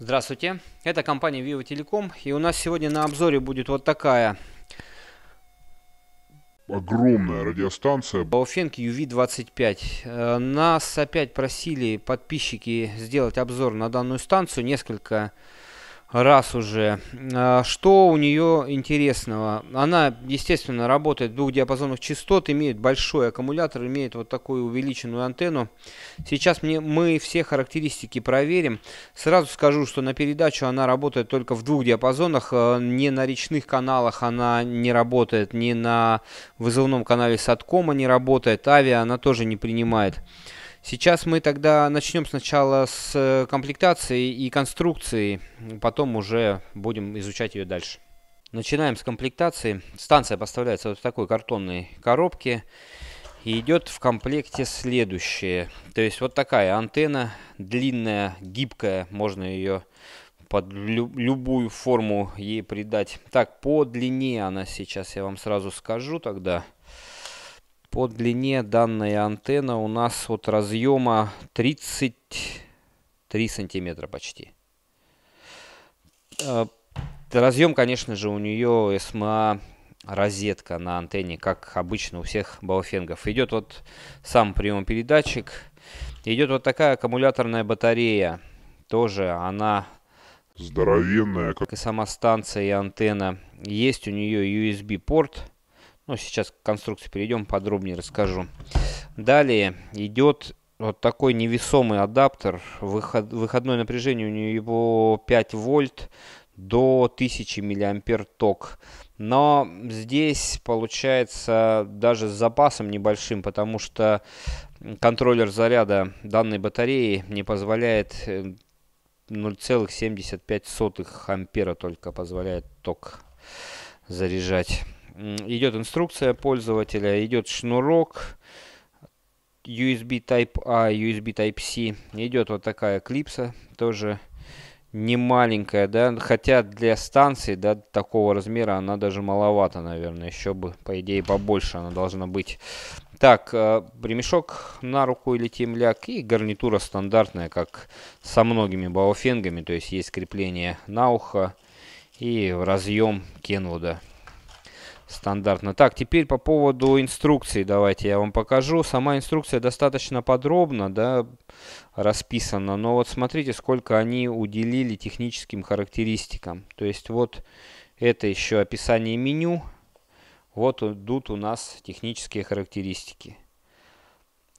Здравствуйте, это компания Vivo Telecom, и у нас сегодня на обзоре будет вот такая огромная радиостанция. Бауфенки UV25. Э, нас опять просили подписчики сделать обзор на данную станцию. Несколько раз уже. А, что у нее интересного? Она, естественно, работает в двух диапазонах частот, имеет большой аккумулятор, имеет вот такую увеличенную антенну. Сейчас мне, мы все характеристики проверим. Сразу скажу, что на передачу она работает только в двух диапазонах. А, не на речных каналах она не работает, не на вызывном канале Саткома не работает, авиа она тоже не принимает. Сейчас мы тогда начнем сначала с э, комплектации и конструкции, потом уже будем изучать ее дальше. Начинаем с комплектации. Станция поставляется вот в такой картонной коробке. И идет в комплекте следующее. То есть вот такая антенна, длинная, гибкая, можно ее под любую форму ей придать. Так, по длине она сейчас, я вам сразу скажу тогда. По длине данная антенна у нас от разъема 33 сантиметра почти. Э, разъем, конечно же, у нее СМА эм розетка на антенне, как обычно у всех бауфенгов. Идет вот сам приемопередатчик. Идет вот такая аккумуляторная батарея. Тоже она здоровенная, как и сама станция и антенна. Есть у нее USB-порт ну, сейчас к конструкции перейдем, подробнее расскажу. Далее идет вот такой невесомый адаптер. Выход, выходное напряжение у него 5 вольт до 1000 миллиампер ток. Но здесь получается даже с запасом небольшим, потому что контроллер заряда данной батареи не позволяет 0,75 э, ампера только позволяет ток заряжать идет инструкция пользователя, идет шнурок USB Type-A, USB Type-C, идет вот такая клипса, тоже не маленькая, да, хотя для станции, да, такого размера она даже маловато, наверное, еще бы, по идее, побольше она должна быть. Так, э, ремешок на руку или темляк и гарнитура стандартная, как со многими бауфенгами, то есть есть крепление на ухо и разъем Кенвуда стандартно. Так, теперь по поводу инструкции давайте я вам покажу. Сама инструкция достаточно подробно да, расписана, но вот смотрите, сколько они уделили техническим характеристикам. То есть вот это еще описание меню, вот идут у нас технические характеристики.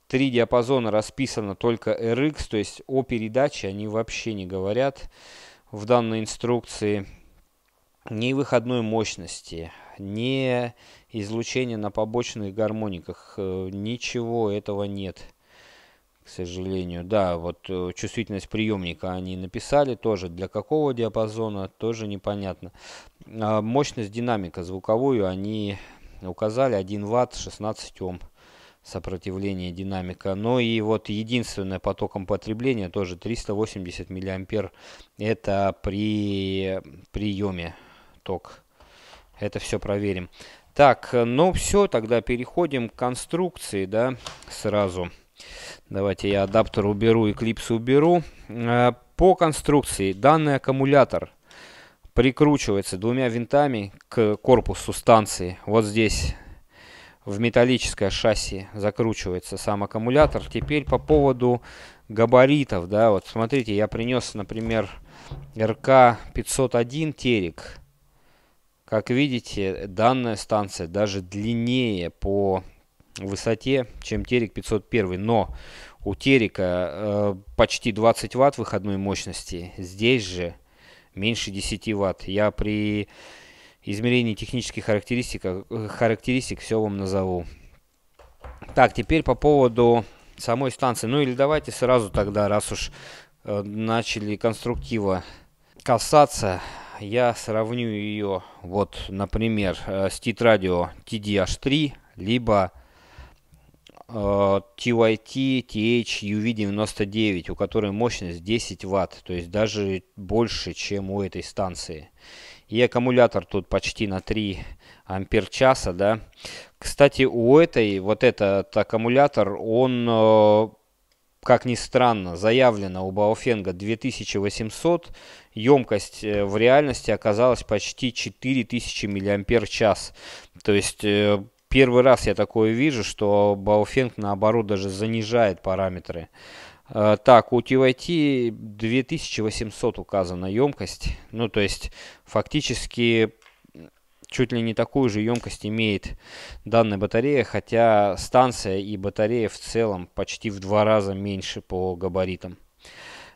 Три диапазона расписано только RX, то есть о передаче они вообще не говорят в данной инструкции ни выходной мощности, ни излучения на побочных гармониках, э, ничего этого нет, к сожалению. Да, вот э, чувствительность приемника они написали тоже, для какого диапазона, тоже непонятно. А мощность динамика звуковую они указали 1 Вт 16 Ом сопротивление динамика. Но ну и вот единственное потоком потребления тоже 380 миллиампер. Это при приеме ток. Это все проверим. Так, э, ну все, тогда переходим к конструкции, да, сразу. Давайте я адаптер уберу, эклипс уберу. Э, по конструкции данный аккумулятор прикручивается двумя винтами к корпусу станции. Вот здесь в металлическое шасси закручивается сам аккумулятор. Теперь по поводу габаритов, да, вот смотрите, я принес, например, РК 501 Терек. Как видите, данная станция даже длиннее по высоте, чем Терек 501. Но у Терека э, почти 20 ватт выходной мощности. Здесь же меньше 10 ватт. Я при измерении технических характеристик, э, характеристик все вам назову. Так, теперь по поводу самой станции. Ну или давайте сразу тогда, раз уж э, начали конструктива касаться я сравню ее, вот, например, э, с тетрадио TDH3, либо э, TYT TH-UV99, у которой мощность 10 Вт, то есть даже больше, чем у этой станции. И аккумулятор тут почти на 3 ампер часа, да. Кстати, у этой, вот этот аккумулятор, он э, как ни странно, заявлено у Баофенга 2800, емкость э, в реальности оказалась почти 4000 мАч. То есть э, первый раз я такое вижу, что Баофенг наоборот даже занижает параметры. Э, так, у TYT 2800 указана емкость. Ну, то есть, фактически чуть ли не такую же емкость имеет данная батарея, хотя станция и батарея в целом почти в два раза меньше по габаритам.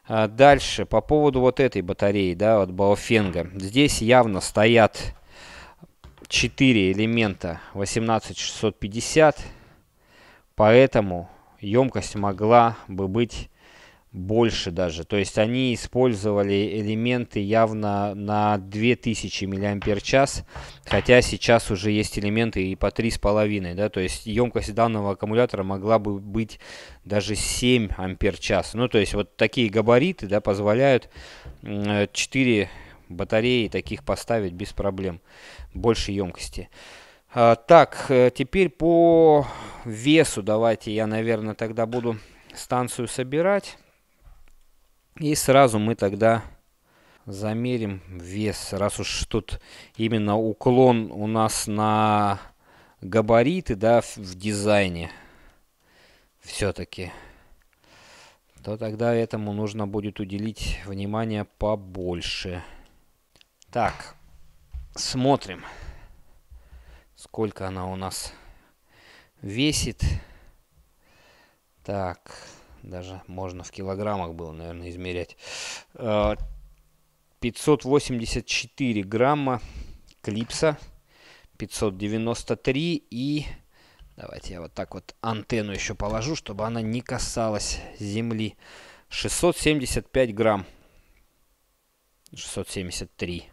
А дальше, по поводу вот этой батареи, да, от Баофенга. Здесь явно стоят 4 элемента 18650, поэтому емкость могла бы быть больше даже. То есть они использовали элементы явно на 2000 мАч, хотя сейчас уже есть элементы и по 3,5. Да? То есть емкость данного аккумулятора могла бы быть даже 7 Ампер-час. Ну, то есть вот такие габариты да, позволяют 4 э, батареи таких поставить без проблем. Больше емкости. А, так, э, теперь по весу давайте я, наверное, тогда буду станцию собирать. И сразу мы тогда замерим вес, раз уж тут именно уклон у нас на габариты, да, в, в дизайне все-таки, то тогда этому нужно будет уделить внимание побольше. Так, смотрим, сколько она у нас весит. Так, даже можно в килограммах было, наверное, измерять. 584 а, грамма клипса, 593 и... Давайте я вот так вот антенну еще положу, чтобы она не касалась земли. 675 грамм. 673.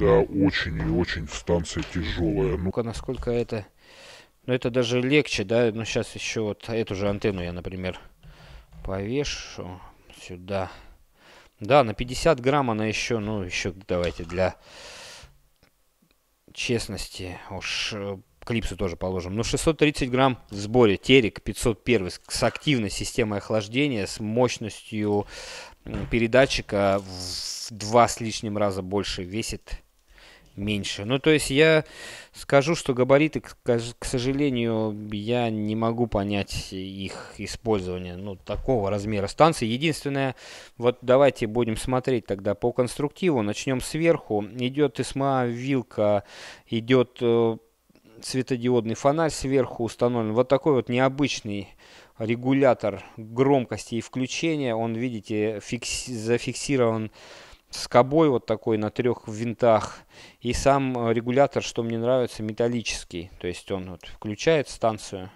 Да, очень и очень станция тяжелая. Ну-ка, насколько это... Ну, это даже легче, да? Ну, сейчас еще вот эту же антенну я, например, повешу сюда. Да, на 50 грамм она еще, ну, еще давайте для честности уж э, клипсу тоже положим. Ну, 630 грамм в сборе. Терек 501 с активной системой охлаждения, с мощностью передатчика в два с лишним раза больше весит, меньше. Ну, то есть я скажу, что габариты, к сожалению, я не могу понять их использование, ну, такого размера станции. Единственное, вот давайте будем смотреть тогда по конструктиву. Начнем сверху. Идет СМА вилка, идет э, светодиодный фонарь сверху установлен. Вот такой вот необычный регулятор громкости и включения. Он, видите, фикс... зафиксирован скобой вот такой на трех винтах. И сам э, регулятор, что мне нравится, металлический. То есть он вот включает станцию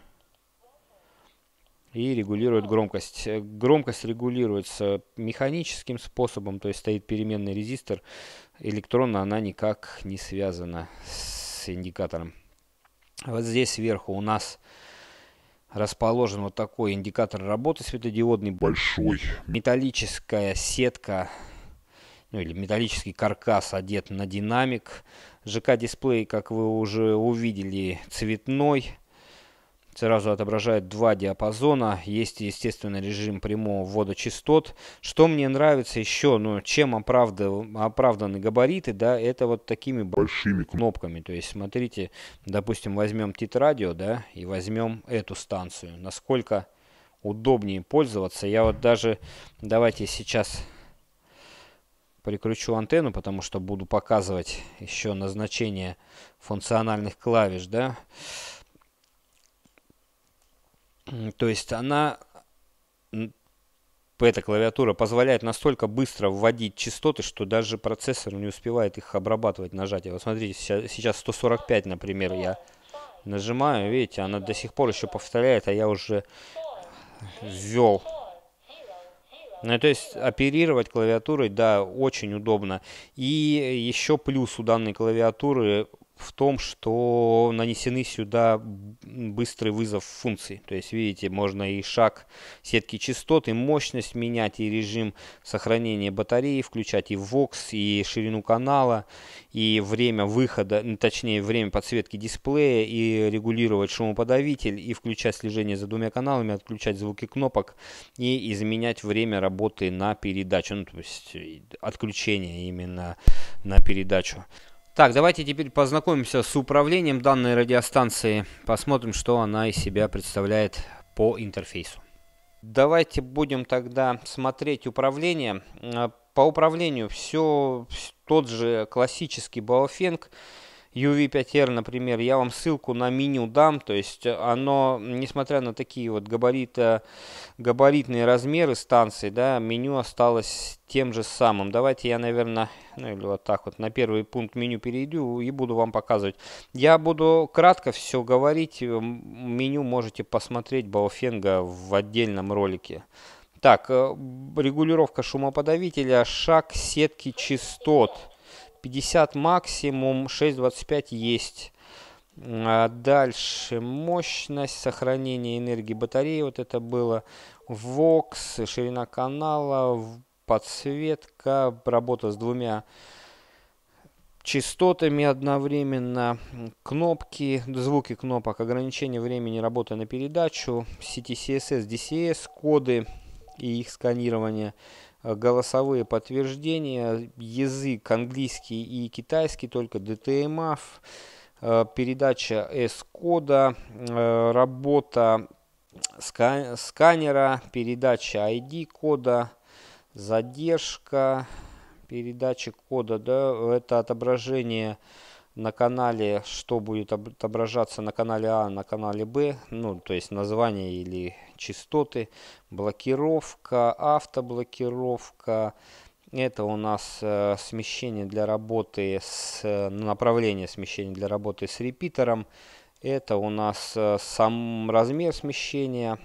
и регулирует громкость. Э, громкость регулируется механическим способом, то есть стоит переменный резистор. Электронно она никак не связана с индикатором. Вот здесь сверху у нас расположен вот такой индикатор работы светодиодный. Большой. Металлическая сетка ну или металлический каркас одет на динамик. ЖК-дисплей, как вы уже увидели, цветной. Сразу отображает два диапазона. Есть, естественно, режим прямого ввода частот. Что мне нравится еще, ну, чем оправдав... оправданы габариты, да, это вот такими большими кнопками. То есть, смотрите, допустим, возьмем тит-радио, да, и возьмем эту станцию. Насколько удобнее пользоваться. Я вот даже, давайте сейчас прикручу антенну, потому что буду показывать еще назначение функциональных клавиш, да. То есть она, эта клавиатура позволяет настолько быстро вводить частоты, что даже процессор не успевает их обрабатывать нажатие. Вот смотрите, сейчас 145, например, я нажимаю, видите, она до сих пор еще повторяет, а я уже ввел ну, то есть оперировать клавиатурой, да, очень удобно. И еще плюс у данной клавиатуры в том, что нанесены сюда быстрый вызов функций. То есть, видите, можно и шаг сетки частот, и мощность менять, и режим сохранения батареи включать, и вокс, и ширину канала, и время выхода, точнее, время подсветки дисплея, и регулировать шумоподавитель, и включать слежение за двумя каналами, отключать звуки кнопок, и изменять время работы на передачу, ну, то есть отключение именно на передачу. Так, давайте теперь познакомимся с управлением данной радиостанции. Посмотрим, что она из себя представляет по интерфейсу. Давайте будем тогда смотреть управление. Э, по управлению все тот же классический Баофенг. UV5R, например, я вам ссылку на меню дам, то есть оно, несмотря на такие вот габариты, габаритные размеры станции, да, меню осталось тем же самым. Давайте я, наверное, ну или вот так вот на первый пункт меню перейду и буду вам показывать. Я буду кратко все говорить, э, меню можете посмотреть Бауфенга в отдельном ролике. Так, э, регулировка шумоподавителя, шаг сетки частот. 50 максимум, 6.25 есть. А, дальше мощность, сохранения энергии батареи, вот это было. Vox ширина канала, подсветка, работа с двумя частотами одновременно, кнопки, звуки кнопок, ограничение времени работы на передачу, CTCSS, DCS, коды и их сканирование – Э, голосовые подтверждения, язык английский и китайский, только DTMF, э, передача S-кода, э, работа сканера, передача ID-кода, задержка, передачи кода, да, это отображение на канале, что будет отображаться на канале А, на канале Б, ну, то есть название или частоты, блокировка, автоблокировка, это у нас э, смещение для работы с э, направление смещения для работы с репитером. Это у нас э, сам размер смещения.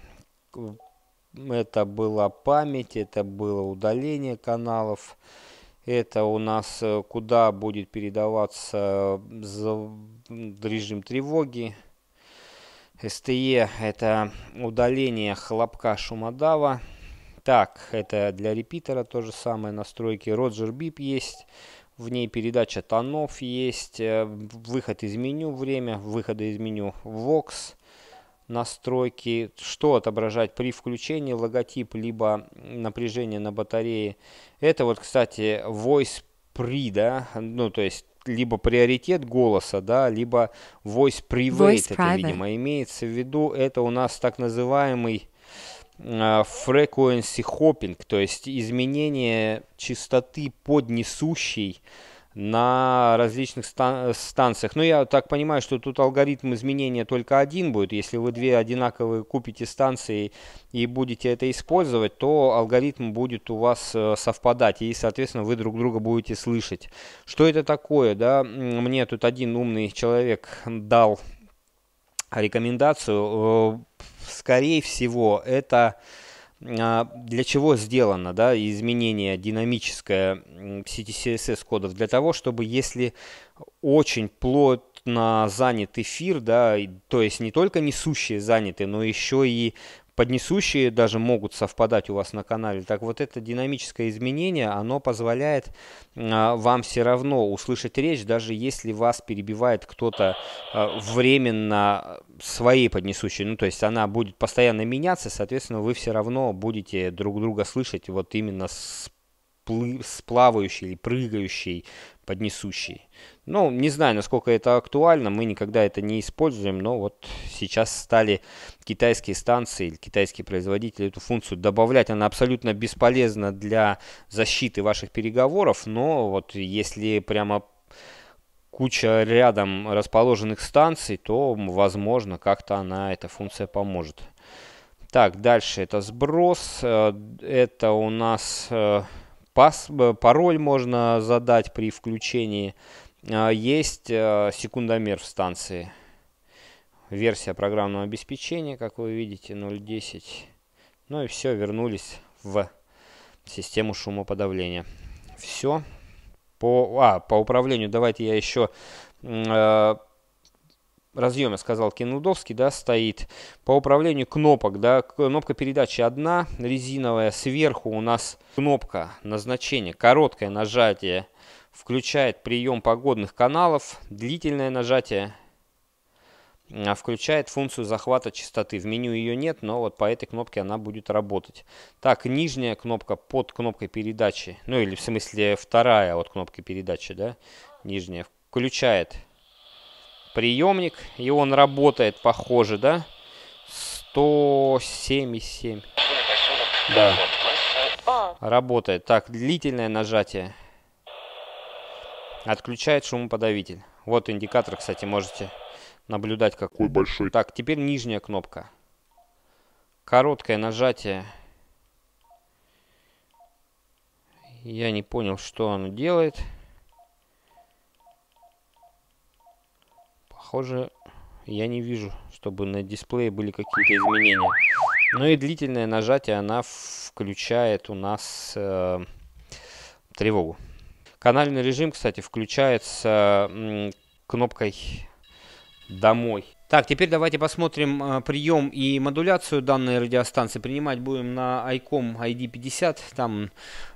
Это была память, это было удаление каналов. Это у нас э, куда будет передаваться э, режим тревоги. СТЕ – это удаление хлопка шумодава. Так, это для репитера то же самое настройки. Роджер Бип есть. В ней передача тонов есть, э, выход из меню время, выхода из меню Vox, настройки, что отображать при включении логотип, либо напряжение на батарее. Это вот, кстати, voice pre, да, ну, то есть либо приоритет голоса, да, либо voice private, voice это, видимо, имеется в виду. Это у нас так называемый а, frequency hopping, то есть изменение частоты поднесущей на различных стан станциях. Но ну, я так понимаю, что тут алгоритм изменения только один будет. Если вы две одинаковые купите станции и будете это использовать, то алгоритм будет у вас э, совпадать, и, соответственно, вы друг друга будете слышать. Что это такое? Да? Мне тут один умный человек дал рекомендацию. Э, скорее всего, это а, для чего сделано да, изменение динамическое CSS кодов? Для того, чтобы если очень плотно занят эфир, да, то есть не только несущие заняты, но еще и поднесущие даже могут совпадать у вас на канале. Так вот это динамическое изменение, оно позволяет а, вам все равно услышать речь, даже если вас перебивает кто-то а, временно своей поднесущей. Ну, то есть она будет постоянно меняться, соответственно, вы все равно будете друг друга слышать вот именно с, с плавающей или прыгающей поднесущий. Ну, не знаю, насколько это актуально, мы никогда это не используем, но вот сейчас стали китайские станции или китайские производители эту функцию добавлять. Она абсолютно бесполезна для защиты ваших переговоров, но вот если прямо куча рядом расположенных станций, то, возможно, как-то она, эта функция поможет. Так, дальше это сброс. Э, это у нас э, пас, э, пароль можно задать при включении. А, есть э, секундомер в станции. Версия программного обеспечения, как вы видите, 0.10. Ну и все, вернулись в систему шумоподавления. Все. По, а, по управлению давайте я еще э, разъеме, сказал Кенудовский, да, стоит. По управлению кнопок, да, кнопка передачи одна, резиновая, сверху у нас кнопка назначения, короткое нажатие включает прием погодных каналов, длительное нажатие а, включает функцию захвата частоты. В меню ее нет, но вот по этой кнопке она будет работать. Так, нижняя кнопка под кнопкой передачи, ну или в смысле вторая от кнопки передачи, да, нижняя, включает приемник, и он работает, похоже, да? 107,7. Да. Работает. Так, длительное нажатие. Отключает шумоподавитель. Вот индикатор, кстати, можете наблюдать, какой большой. Так, теперь нижняя кнопка. Короткое нажатие. Я не понял, что оно делает. Похоже, я не вижу, чтобы на дисплее были какие-то изменения. Ну и длительное нажатие, она включает у нас э, тревогу. Канальный режим, кстати, включается э, кнопкой «Домой». Так, теперь давайте посмотрим э, прием и модуляцию данной радиостанции. Принимать будем на ICOM ID50, там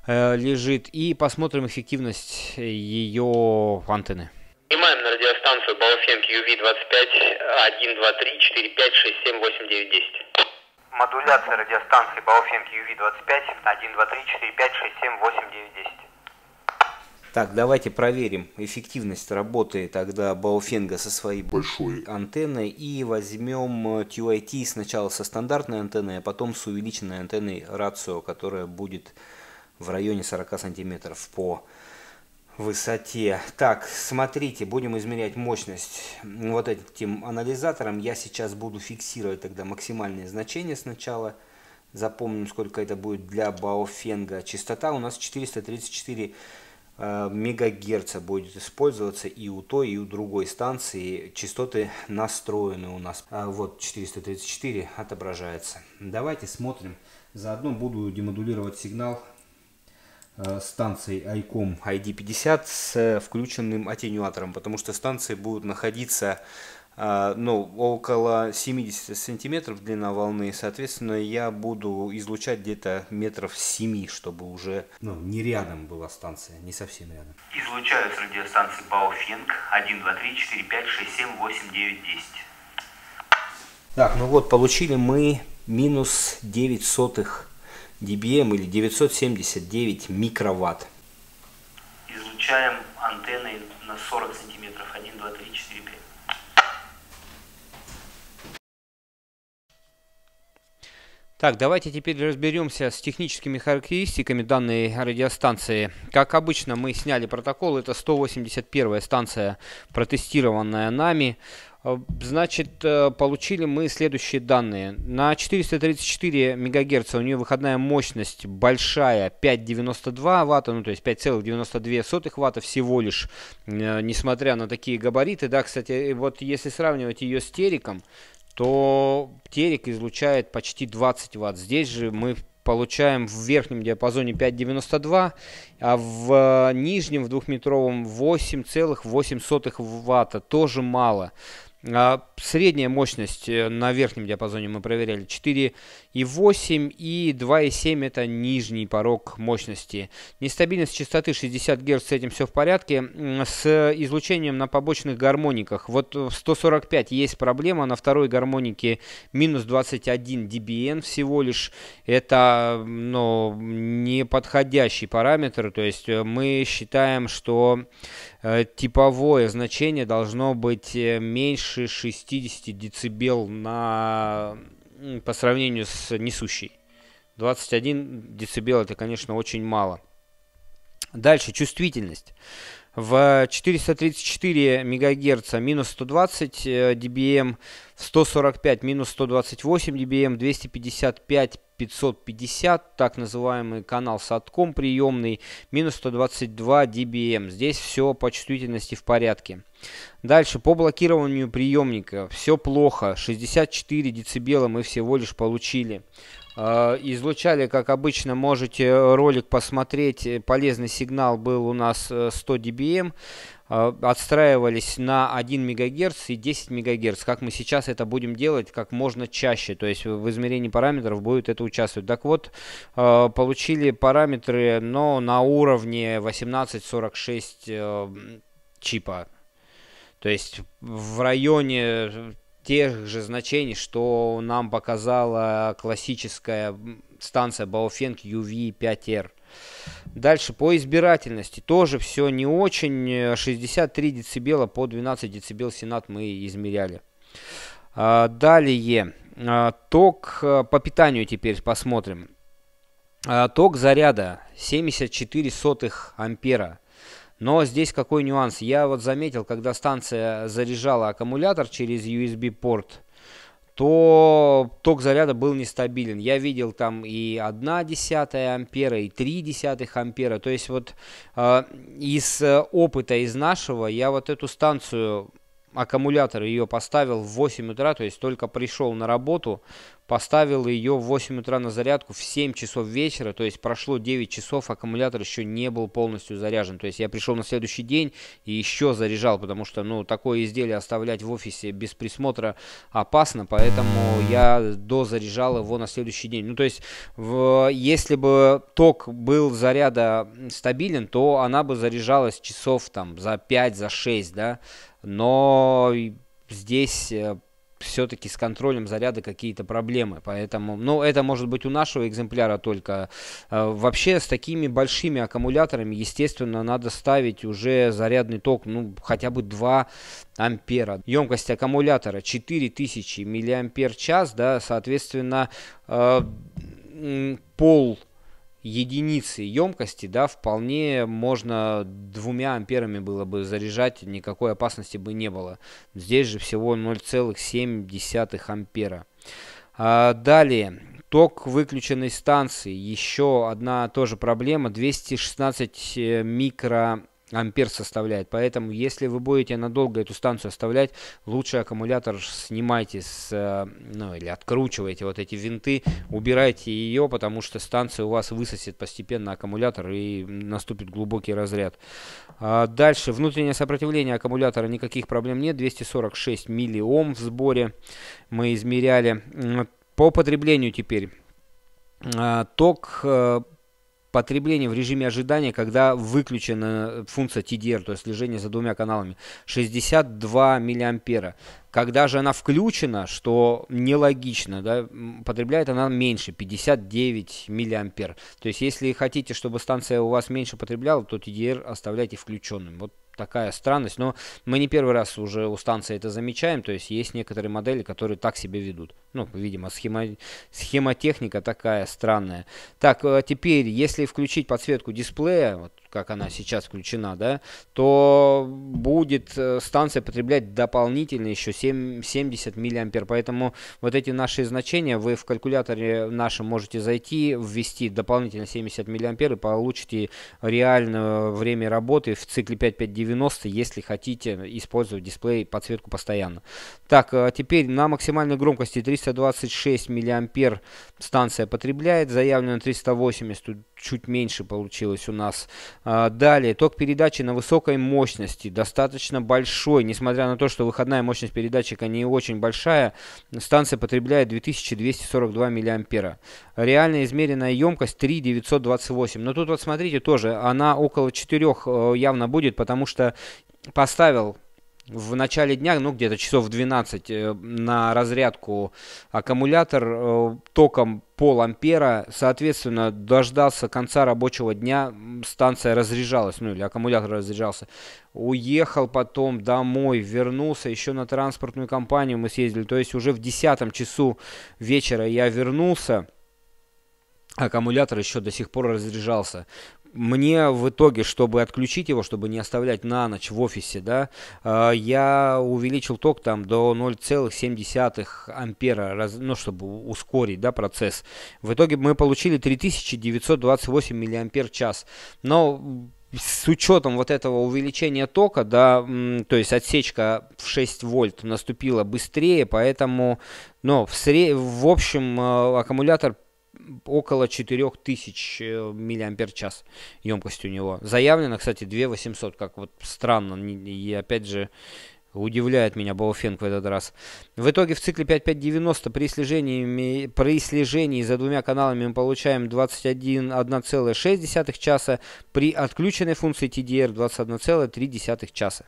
э, лежит, и посмотрим эффективность ее антенны. Снимаем на радиостанцию Балсенки UV25 1, 2, 3, 4, 5, 6, 7, 8, 9, 10. Модуляция радиостанции Балсенки UV25 1, 2, 3, 4, 5, 6, 7, 8, 9, 10. Так, давайте проверим эффективность работы тогда Бауфенга со своей большой антенной и возьмем э, QIT сначала со стандартной антенной, а потом с увеличенной антенной рацио, которая будет в районе 40 сантиметров по высоте. Так, смотрите, будем измерять мощность. Вот этим анализатором я сейчас буду фиксировать тогда максимальные значения сначала. Запомним, сколько это будет для Баофенга. Частота у нас 434 э, мегагерца будет использоваться и у той, и у другой станции. Частоты настроены у нас. А вот 434 отображается. Давайте смотрим. Заодно буду демодулировать сигнал станций ICOM ID50 с э, включенным аттенюатором, потому что станции будут находиться э, ну, около 70 сантиметров длина волны, соответственно, я буду излучать где-то метров 7, чтобы уже ну, не рядом была станция, не совсем рядом. Излучаю с радиостанции Бауфенг 1, 2, 3, 4, 5, 6, 7, 8, 9, 10. Так, ну вот, получили мы минус 9 сотых dBm или 979 микроватт. Изучаем антенны на 40 сантиметров. 1, 2, 3, 4, 5. Так, давайте теперь разберемся с техническими характеристиками данной радиостанции. Как обычно, мы сняли протокол. Это 181 станция, протестированная нами. А, значит, э, получили мы следующие данные. На 434 МГц у нее выходная мощность большая 5,92 ватта, ну то есть 5,92 ватта всего лишь, э, несмотря на такие габариты. Да, кстати, вот если сравнивать ее с Териком, то Терик излучает почти 20 ватт. Здесь же мы получаем в верхнем диапазоне 5,92, а в э, нижнем, в двухметровом, 8,8 ватта. Тоже мало. А, средняя мощность э, на верхнем диапазоне мы проверяли 4,4 и 8, и 2,7 это нижний порог мощности. Нестабильность частоты 60 Гц, с этим все в порядке. С излучением на побочных гармониках. Вот в 145 есть проблема, на второй гармонике минус 21 dBn всего лишь. Это ну, неподходящий параметр, то есть э, мы считаем, что э, типовое значение должно быть э, меньше 60 дБ на по сравнению с несущей. 21 дБ это, конечно, очень мало. Дальше, чувствительность в 434 МГц минус 120 dBm, э, в 145 минус 128 dBm, 255 550, так называемый канал садком приемный, минус 122 dBm. Здесь все по чувствительности в порядке. Дальше, по блокированию приемника. Все плохо. 64 дБ мы всего лишь получили. Э, излучали, как обычно, можете ролик посмотреть. Э, полезный сигнал был у нас 100 э, dBm. Отстраивались на 1 МГц и 10 МГц. Как мы сейчас это будем делать как можно чаще. То есть в измерении параметров будет это участвовать. Так вот, получили параметры, но на уровне 1846 чипа. То есть в районе тех же значений, что нам показала классическая станция Baofeng UV5R. Дальше по избирательности тоже все не очень. 63 децибела по 12 децибел сенат мы измеряли. А, далее. А, ток а, по питанию теперь посмотрим. Ток заряда 74 сотых ампера. Но здесь какой нюанс? Я вот заметил, когда станция заряжала аккумулятор через USB-порт, то ток заряда был нестабилен. Я видел там и десятая ампера, и десятых ампера. То есть вот э, из э, опыта, из нашего, я вот эту станцию аккумулятор ее поставил в 8 утра, то есть только пришел на работу, поставил ее в 8 утра на зарядку в 7 часов вечера, то есть прошло 9 часов, аккумулятор еще не был полностью заряжен. То есть я пришел на следующий день и еще заряжал, потому что ну, такое изделие оставлять в офисе без присмотра опасно, поэтому я дозаряжал его на следующий день. Ну то есть в, если бы ток был заряда стабилен, то она бы заряжалась часов там за 5, за 6, да, но здесь э, все-таки с контролем заряда какие-то проблемы. Поэтому, ну, это может быть у нашего экземпляра только. А, вообще с такими большими аккумуляторами, естественно, надо ставить уже зарядный ток, ну, хотя бы 2 ампера. Емкость аккумулятора 4000 миллиампер час, да, соответственно, а, пол единицы емкости, да, вполне можно двумя амперами было бы заряжать, никакой опасности бы не было. Здесь же всего 0,7 ампера. А, далее, ток выключенной станции. Еще одна тоже проблема, 216 э, микро ампер составляет. Поэтому, если вы будете надолго эту станцию оставлять, лучше аккумулятор снимайте с, э, ну, или откручивайте вот эти винты, убирайте ее, потому что станция у вас высосет постепенно аккумулятор и наступит глубокий разряд. А дальше, внутреннее сопротивление аккумулятора никаких проблем нет, 246 миллиом в сборе мы измеряли. По потреблению теперь. А, ток э, потребление в режиме ожидания, когда выключена функция TDR, то есть слежение за двумя каналами, 62 миллиампера. Когда же она включена, что нелогично, да, потребляет она меньше, 59 миллиампер. То есть, если хотите, чтобы станция у вас меньше потребляла, то TDR оставляйте включенным. Вот такая странность, но мы не первый раз уже у станции это замечаем, то есть есть некоторые модели, которые так себе ведут. Ну, видимо, схема, схема техника такая странная. Так, э, теперь, если включить подсветку дисплея, вот как она сейчас включена, да, то будет э, станция потреблять дополнительно еще 7, 70 миллиампер. Поэтому вот эти наши значения вы в калькуляторе нашем можете зайти, ввести дополнительно 70 миллиампер и получите реальное время работы в цикле 5590, если хотите использовать дисплей подсветку постоянно. Так, э, теперь на максимальной громкости 326 миллиампер станция потребляет, заявлено 380 чуть меньше получилось у нас. А, далее, ток передачи на высокой мощности, достаточно большой. Несмотря на то, что выходная мощность передатчика не очень большая, станция потребляет 2242 миллиампера. Реально измеренная емкость 3928. Но тут вот смотрите тоже, она около 4 э, явно будет, потому что поставил в начале дня, ну где-то часов в 12 э, на разрядку аккумулятор э, током пол ампера, соответственно, дождался конца рабочего дня, станция разряжалась, ну или аккумулятор разряжался. Уехал потом домой, вернулся еще на транспортную компанию мы съездили, то есть уже в 10 часу вечера я вернулся аккумулятор еще до сих пор разряжался мне в итоге, чтобы отключить его, чтобы не оставлять на ночь в офисе, да, э, я увеличил ток там до 0,7 ампера, ну, чтобы ускорить, да, процесс. В итоге мы получили 3928 миллиампер час. Но с учетом вот этого увеличения тока, да, то есть отсечка в 6 вольт наступила быстрее, поэтому, но в, сре- в общем э, аккумулятор около 4000 э, мАч емкость у него. Заявлено, кстати, 2800, как вот странно. И опять же, Удивляет меня Боуфенк в этот раз. В итоге в цикле 5590 при слежении, при слежении за двумя каналами мы получаем 21,6 часа, при отключенной функции TDR 21,3 часа.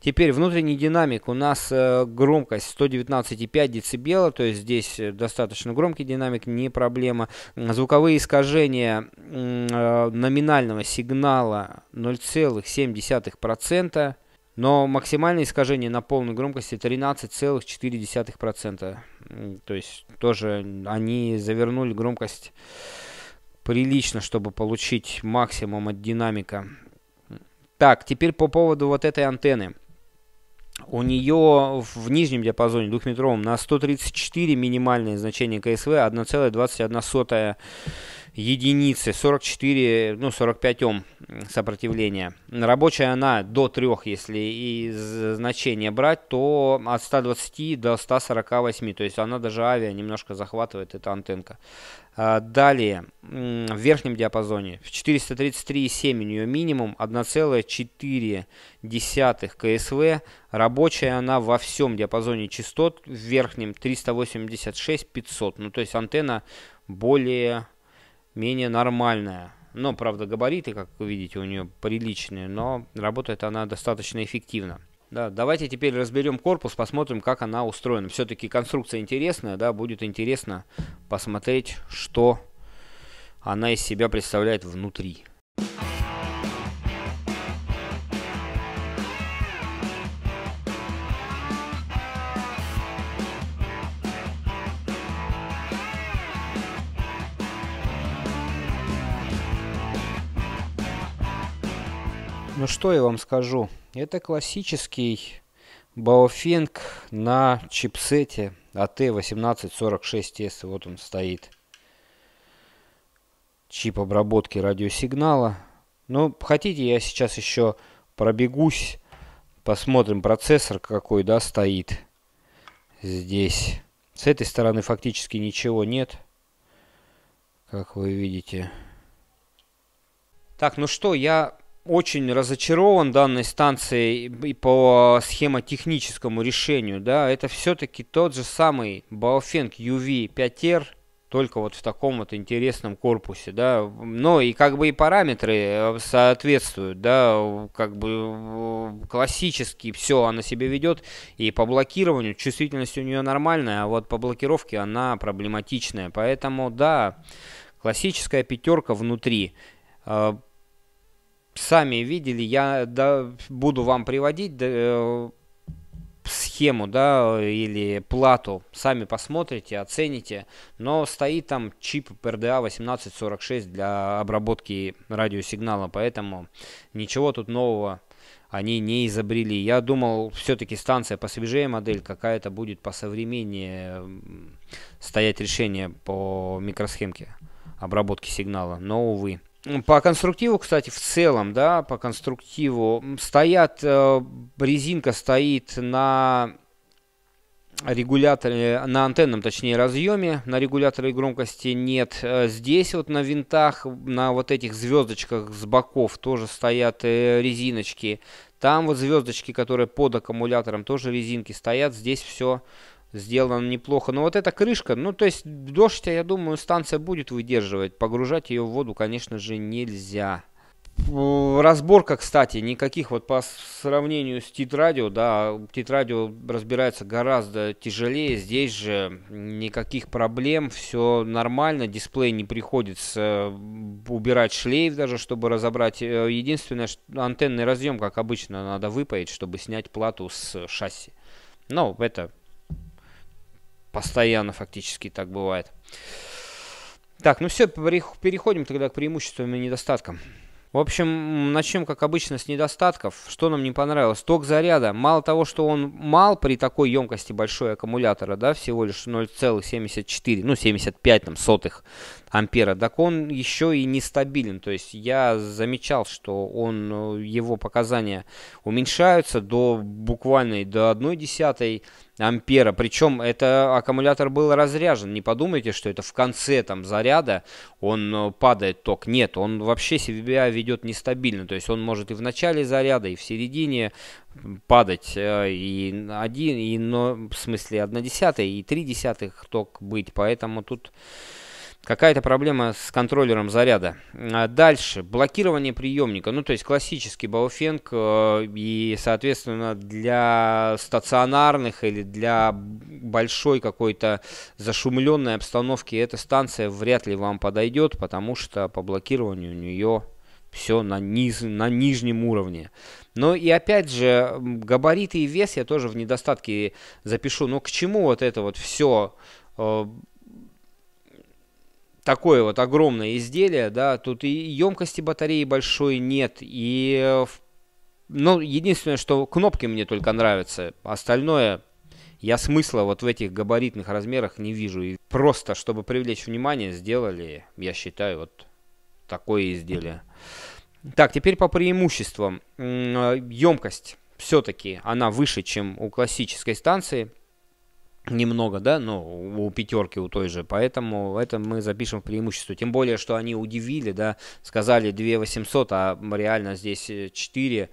Теперь внутренний динамик. У нас э, громкость 119,5 дБ, то есть здесь э, достаточно громкий динамик, не проблема. Звуковые искажения э, номинального сигнала 0,7%. Но максимальное искажение на полной громкости 13,4%. То есть тоже они завернули громкость прилично, чтобы получить максимум от динамика. Так, теперь по поводу вот этой антенны. У нее в нижнем диапазоне двухметровом на 134 минимальное значение КСВ 1,21 единицы, 44, ну 45 Ом сопротивления. Рабочая она до 3, если и значение брать, то от 120 до 148, то есть она даже авиа немножко захватывает, эта антенка. А, далее, в верхнем диапазоне, в 433,7 у нее минимум, 1,4 КСВ. Рабочая она во всем диапазоне частот, в верхнем 386-500. Ну, то есть антенна более-менее нормальная. Но, правда, габариты, как вы видите, у нее приличные, но работает она достаточно эффективно. Да, давайте теперь разберем корпус, посмотрим, как она устроена. Все-таки конструкция интересная, да, будет интересно посмотреть, что она из себя представляет внутри. Ну что я вам скажу? Это классический Баофенг на чипсете AT1846S. Вот он стоит. Чип обработки радиосигнала. Ну, хотите, я сейчас еще пробегусь. Посмотрим процессор какой, да, стоит здесь. С этой стороны фактически ничего нет. Как вы видите. Так, ну что, я очень разочарован данной станцией по схемотехническому решению. Да, это все-таки тот же самый Baofeng UV5R, только вот в таком вот интересном корпусе, да. но и как бы и параметры э, соответствуют, да, как бы э, классически все она себя ведет, и по блокированию чувствительность у нее нормальная, а вот по блокировке она проблематичная, поэтому да, классическая пятерка внутри. Э, сами видели, я да, буду вам приводить да, э, схему, да, или плату, сами посмотрите, оцените, но стоит там чип PRDA 1846 для обработки радиосигнала, поэтому ничего тут нового они не изобрели. Я думал, все-таки станция посвежее модель, какая-то будет посовременнее стоять решение по микросхемке обработки сигнала, но увы. По конструктиву, кстати, в целом, да, по конструктиву, стоят, э, резинка стоит на регуляторе, на антенном, точнее, разъеме, на регуляторе громкости нет. Э, здесь вот на винтах, на вот этих звездочках с боков тоже стоят э, резиночки. Там вот звездочки, которые под аккумулятором, тоже резинки стоят. Здесь все сделано неплохо. Но вот эта крышка, ну то есть дождь, я думаю, станция будет выдерживать. Погружать ее в воду, конечно же, нельзя. Разборка, кстати, никаких вот по сравнению с Титрадио, да, Титрадио разбирается гораздо тяжелее, здесь же никаких проблем, все нормально, дисплей не приходится убирать шлейф даже, чтобы разобрать. Э, единственное, антенный разъем, как обычно, надо выпаять, чтобы снять плату с шасси. Ну, это Постоянно фактически так бывает. Так, ну все, переходим тогда к преимуществам и недостаткам. В общем, начнем, как обычно, с недостатков. Что нам не понравилось? Ток заряда. Мало того, что он мал при такой емкости большой аккумулятора, да, всего лишь 0,74, ну, 75 там, сотых ампера, так он еще и нестабилен. То есть я замечал, что он, э, его показания уменьшаются до буквально до 1 десятой ампера. Причем это аккумулятор был разряжен. Не подумайте, что это в конце там заряда он э, падает ток. Нет, он вообще себя ведет нестабильно. То есть он может и в начале заряда, и в середине падать э, и один, и но, в смысле 1 десятая, и 3 десятых ток быть. Поэтому тут Какая-то проблема с контроллером заряда. А дальше. Блокирование приемника. Ну, то есть классический Бауфенг. Э, и, соответственно, для стационарных или для большой какой-то зашумленной обстановки эта станция вряд ли вам подойдет, потому что по блокированию у нее все на, низ, на нижнем уровне. Но и опять же, габариты и вес я тоже в недостатке запишу. Но к чему вот это вот все э, такое вот огромное изделие, да, тут и емкости батареи большой нет, и, э, ну, единственное, что кнопки мне только нравятся, остальное я смысла вот в этих габаритных размерах не вижу. И просто, чтобы привлечь внимание, сделали, я считаю, вот такое изделие. Так, теперь по преимуществам. Э, емкость все-таки она выше, чем у классической станции немного, да, но ну, у пятерки, у той же, поэтому это мы запишем в преимущество, тем более, что они удивили, да, сказали 2 800, а реально здесь 4 э,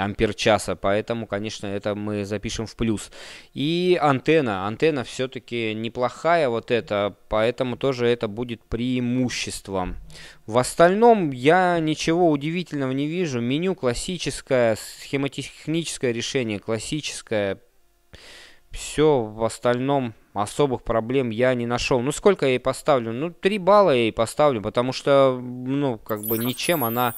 ампер часа, поэтому, конечно, это мы запишем в плюс. И антенна, антенна все-таки неплохая вот эта, поэтому тоже это будет преимуществом. В остальном я ничего удивительного не вижу, меню классическое, схемотехническое решение классическое, все в остальном особых проблем я не нашел. Ну, сколько я ей поставлю? Ну, 3 балла я ей поставлю, потому что, ну, как бы ничем она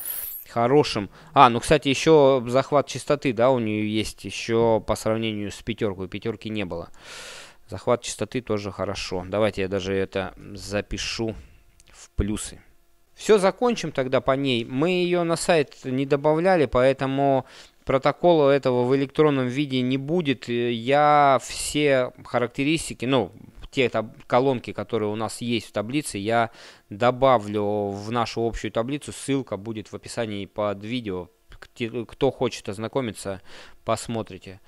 хорошим. А, ну, кстати, еще захват чистоты, да, у нее есть еще по сравнению с пятеркой. Пятерки не было. Захват чистоты тоже хорошо. Давайте я даже это запишу в плюсы. Все закончим тогда по ней. Мы ее на сайт не добавляли, поэтому протокола этого в электронном виде не будет. Э, я все характеристики, ну, те таб- колонки, которые у нас есть в таблице, я добавлю в нашу общую таблицу. Ссылка будет в описании под видео. Кто хочет ознакомиться, посмотрите.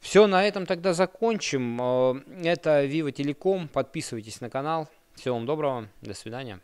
Все, на этом тогда закончим. Э, это Viva Telecom. Подписывайтесь на канал. Всего вам доброго. До свидания.